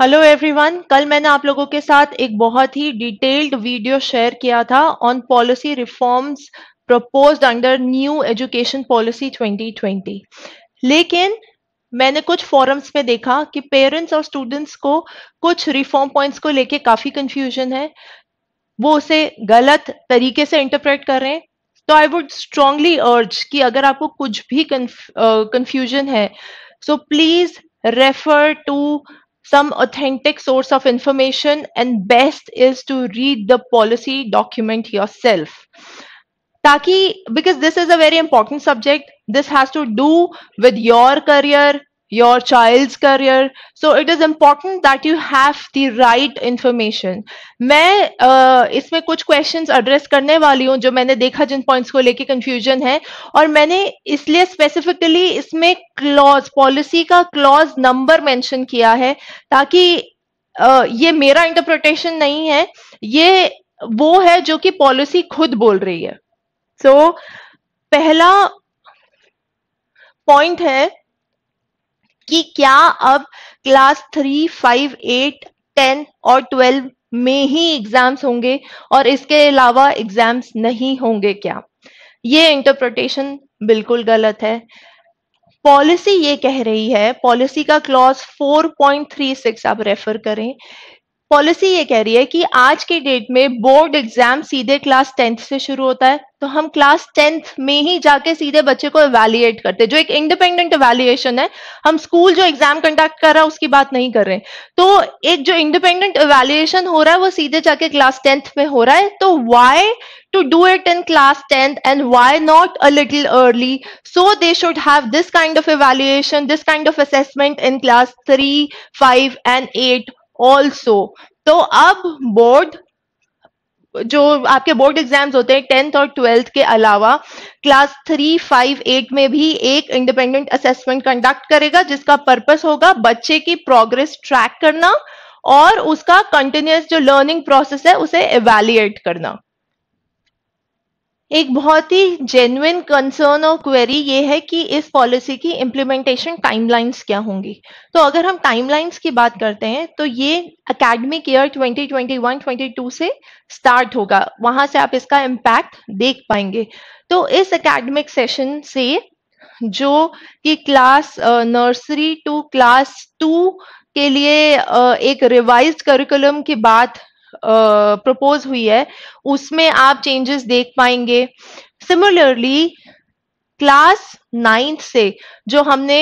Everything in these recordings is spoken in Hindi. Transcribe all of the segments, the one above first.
हेलो एवरीवन कल मैंने आप लोगों के साथ एक बहुत ही डिटेल्ड वीडियो शेयर किया था on policy reforms proposed under new education policy 2020 लेकिन मैंने कुछ फोरम्स में देखा कि पेरेंट्स और स्टूडेंट्स को कुछ रिफॉर्म पॉइंट्स को लेके काफी कंफ्यूजन है वो उसे गलत तरीके से इंटरप्रेट कर रहे हैं तो आई वुड स्ट्रांगली अर्ज कि अगर आपको कुछ भी कंफ्यूजन है so please refer to some authentic source of information and best is to read the policy document yourself taki because this is a very important subject this has to do with your career your child's career so it is important that you have the right information मैं uh, इसमें कुछ questions address करने वाली हूँ जो मैंने देखा जिन points को लेके confusion है और मैंने इसलिए specifically इसमें clause policy का clause number mention किया है ताकि uh, ये मेरा interpretation नहीं है ये वो है जो कि policy खुद बोल रही है so, पहला point है कि क्या अब class three five eight ten और ट्वेल्व में ही एग्जाम्स होंगे और इसके अलावा एग्जाम्स नहीं होंगे क्या ये इंटरप्रिटेशन बिल्कुल गलत है पॉलिसी ये कह रही है पॉलिसी का क्लॉज 4.36 आप रेफर करें पॉलिसी ये कह रही है कि आज के डेट में बोर्ड एग्जाम सीधे क्लास टेंथ से शुरू होता है तो हम क्लास टेंथ में ही जाके सीधे बच्चे को इवेल्युएट करते हैं जो एक इंडिपेंडेंट एवेल्युएशन है हम स्कूल जो एग्जाम कंडक्ट कर रहा है उसकी बात नहीं कर रहे तो एक जो इंडिपेंडेंट इवेल्युएशन हो रहा है वो सीधे जाके क्लास टेंथ में हो रहा है तो why to do it in class 10th and why not a little early so they should have this kind of evaluation this kind of assessment in class 3 5 and eight also तो अब बोर्ड जो आपके बोर्ड एग्जाम्स होते हैं टेंथ और ट्वेल्थ के अलावा क्लास थ्री फाइव एट में भी एक इंडिपेंडेंट असेसमेंट कंडक्ट करेगा जिसका पर्पस होगा बच्चे की प्रोग्रेस ट्रैक करना और उसका कंटिन्यूस जो लर्निंग प्रोसेस है उसे इवेल्युएट करना एक बहुत ही जेन्युन कंसर्न और क्वेरी ये है कि इस पॉलिसी की इम्प्लीमेंटेशन टाइमलाइंस क्या होंगी तो अगर हम टाइमलाइंस की बात करते हैं तो ये अकेडमिक ईयर 2021-22 से स्टार्ट होगा वहां से आप इसका इम्पैक्ट देख पाएंगे तो इस अकेडमिक सेशन से जो कि class nursery to class two के लिए एक रिवाइज करिकुलम की बात प्रपोज हुई है उसमें आप चेंजेस देख पाएंगे सिमिलरली क्लास नाइन्थ से जो हमने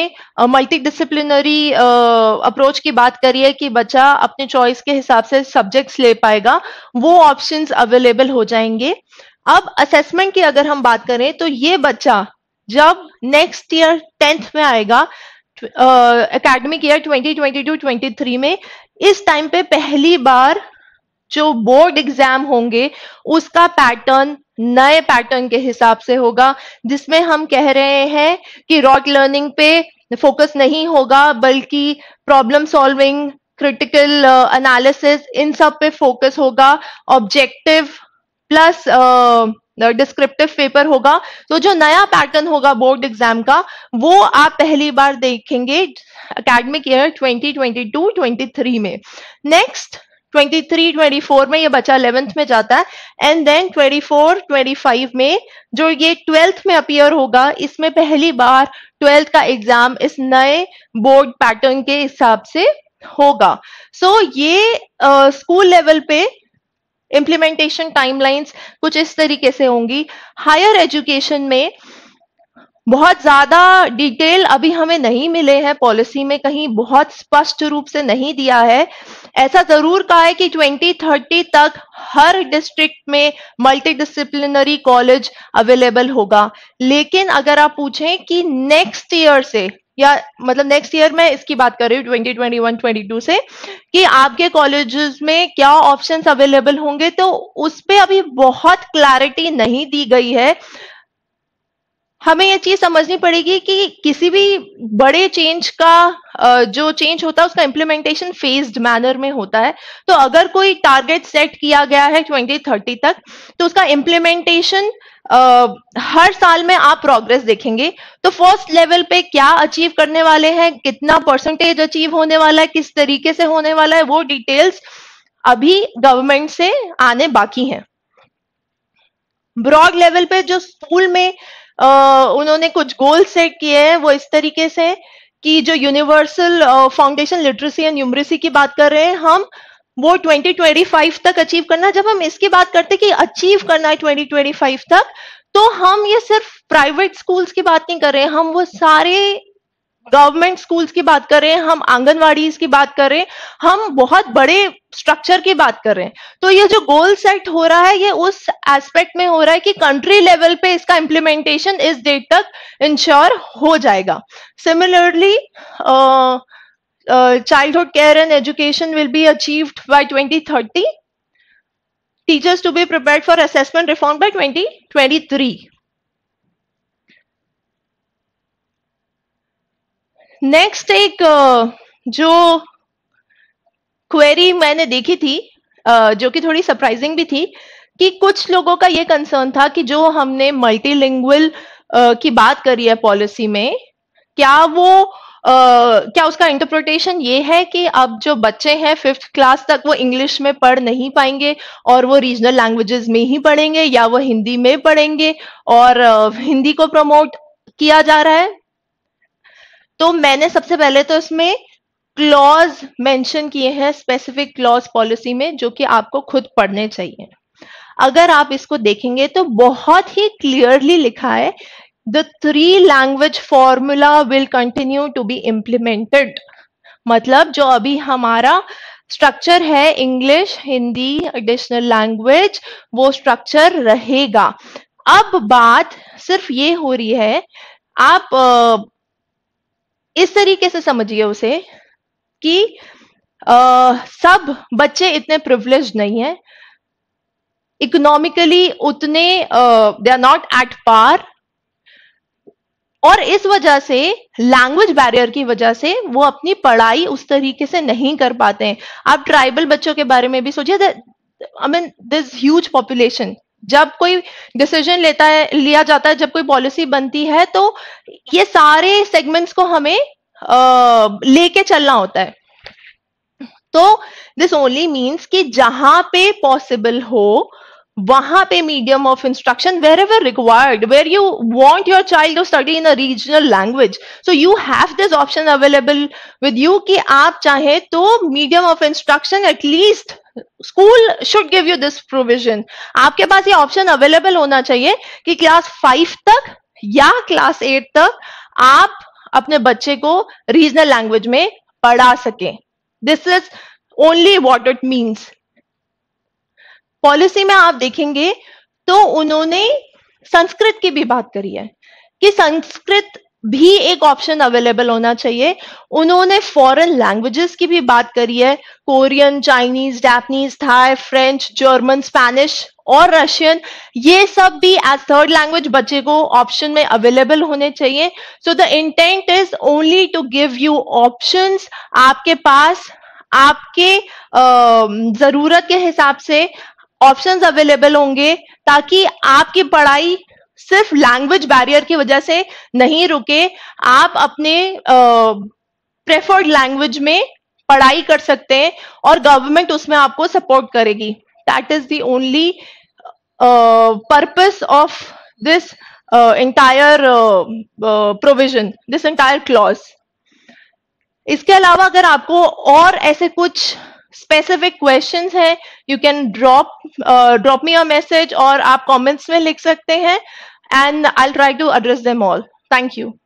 मल्टी डिसिप्लिनरी अप्रोच की बात करी है कि बच्चा अपने चॉइस के हिसाब से सब्जेक्ट्स ले पाएगा वो ऑप्शंस अवेलेबल हो जाएंगे अब असेसमेंट की अगर हम बात करें तो ये बच्चा जब नेक्स्ट ईयर टेंथ में आएगा एकेडमिक ईयर 2022-23 में इस टाइम पे पहली बार जो बोर्ड एग्जाम होंगे उसका पैटर्न नए पैटर्न के हिसाब से होगा जिसमें हम कह रहे हैं कि रॉट लर्निंग पे फोकस नहीं होगा बल्कि प्रॉब्लम सॉल्विंग क्रिटिकल एनालिसिस इन सब पे फोकस होगा ऑब्जेक्टिव प्लस डिस्क्रिप्टिव पेपर होगा तो जो नया पैटर्न होगा बोर्ड एग्जाम का वो आप पहली बार देखेंगे अकेडमिक ईयर 2022-23 में नेक्स्ट 23, 24 में ये बच्चा इलेवेंथ में जाता है एंड देन ट्वेंटी 25 फाइव में जो ये ट्वेल्थ में अपियर होगा इसमें पहली बार ट्वेल्थ का एग्जाम इस नए बोर्ड पैटर्न के हिसाब से होगा सो so, ये स्कूल uh, लेवल पे इम्प्लीमेंटेशन टाइमलाइंस कुछ इस तरीके से होंगी हायर एजुकेशन में बहुत ज्यादा डिटेल अभी हमें नहीं मिले हैं पॉलिसी में कहीं बहुत स्पष्ट रूप से नहीं दिया है ऐसा जरूर कहा है कि 2030 तक हर डिस्ट्रिक्ट में मल्टी डिसिप्लिनरी कॉलेज अवेलेबल होगा लेकिन अगर आप पूछें कि नेक्स्ट ईयर से या मतलब नेक्स्ट ईयर में इसकी बात कर रही हूँ 2021 22 से कि आपके कॉलेजेस में क्या ऑप्शंस अवेलेबल होंगे तो उस पर अभी बहुत क्लैरिटी नहीं दी गई है हमें ये चीज समझनी पड़ेगी कि किसी भी बड़े चेंज का जो चेंज होता है उसका इम्प्लीमेंटेशन फेज्ड मैनर में होता है तो अगर कोई टारगेट सेट किया गया है 2030 तक तो उसका इम्प्लीमेंटेशन हर साल में आप प्रोग्रेस देखेंगे तो फर्स्ट लेवल पे क्या अचीव करने वाले हैं कितना परसेंटेज अचीव होने वाला है किस तरीके से होने वाला है वो डिटेल्स अभी गवर्नमेंट से आने बाकी हैं ब्रॉड लेवल पे जो स्कूल में उन्होंने कुछ गोल सेट किए हैं वो इस तरीके से कि जो universal foundation literacy and numeracy की बात कर रहे हैं हम वो 2025 तक अचीव करना जब हम इसकी बात करते कि अचीव करना है 2025 तक तो हम ये सिर्फ प्राइवेट स्कूल्स की बात नहीं कर रहे हैं हम वो सारे गवर्नमेंट स्कूल्स की बात करें हम आंगनवाड़ी की बात करें हम बहुत बड़े स्ट्रक्चर की बात कर रहे हैं तो ये जो गोल सेट हो रहा है ये उस एस्पेक्ट में हो रहा है कि कंट्री लेवल पे इसका इम्प्लीमेंटेशन इस डेट तक इंश्योर हो जाएगा similarly education will be education by twenty thirty teachers 2030 be prepare for assessment reform by twenty twenty 2023 next एक जो क्वेरी मैंने देखी थी जो कि थोड़ी सरप्राइजिंग भी थी कि कुछ लोगों का ये कंसर्न था कि जो हमने मल्टीलिंगुअल की बात करी है पॉलिसी में क्या वो क्या उसका इंटरप्रिटेशन ये है कि अब जो बच्चे हैं फिफ्थ क्लास तक वो इंग्लिश में पढ़ नहीं पाएंगे और वो रीजनल लैंग्वेजेस में ही पढ़ेंगे या वो हिंदी में पढ़ेंगे और हिंदी को प्रमोट किया जा रहा है तो मैंने सबसे पहले तो इसमें क्लॉज मेंशन किए हैं स्पेसिफिक क्लॉज पॉलिसी में जो कि आपको खुद पढ़ने चाहिए अगर आप इसको देखेंगे तो बहुत ही क्लियरली लिखा है the three language formula will continue to be implemented मतलब जो अभी हमारा स्ट्रक्चर है इंग्लिश हिंदी एडिशनल लैंग्वेज वो स्ट्रक्चर रहेगा अब बात सिर्फ ये हो रही है आप इस तरीके से समझिए उसे कि आ, सब बच्चे इतने प्रिवलेज नहीं है इकोनॉमिकली उतने they are not at par और इस वजह से लैंग्वेज बैरियर की वजह से वो अपनी पढ़ाई उस तरीके से नहीं कर पाते हैं आप ट्राइबल बच्चों के बारे में भी सोचिए I mean this huge population जब कोई डिसीजन लेता है लिया जाता है जब कोई पॉलिसी बनती है तो ये सारे सेगमेंट्स को हमें लेके चलना होता है तो दिस ओनली मीन्स कि जहां पे पॉसिबल हो वहां पे medium of instruction wherever required where you want your child to study in a regional language so you have this option available with you कि आप चाहे तो medium of instruction at least school should give you this provision आपके पास ये ऑप्शन अवेलेबल होना चाहिए कि क्लास फाइव तक या क्लास एट तक आप अपने बच्चे को रीजनल लैंग्वेज में पढ़ा सके this is only what it means policy में आप देखेंगे तो उन्होंने संस्कृत की भी बात करी है कि संस्कृत भी एक ऑप्शन अवेलेबल होना चाहिए उन्होंने फॉरेन लैंग्वेजेस की भी बात करी है Korean Chinese Japanese Thai French German Spanish और रशियन ये सब भी एज थर्ड लैंग्वेज बच्चे को ऑप्शन में अवेलेबल होने चाहिए so the intent is only to give you option आपके पास आपके जरूरत के हिसाब से ऑप्शंस अवेलेबल होंगे ताकि आपकी पढ़ाई सिर्फ लैंग्वेज बैरियर की वजह से नहीं रुके आप अपने प्रेफर्ड लैंग्वेज में पढ़ाई कर सकते हैं और गवर्नमेंट उसमें आपको सपोर्ट करेगी that is the only purpose of this entire provision this entire clause इसके अलावा अगर आपको और ऐसे कुछ स्पेसिफिक क्वेश्चन है you can drop drop me a message और आप कॉमेंट्स में लिख सकते हैं and I'll try to address them all. Thank you.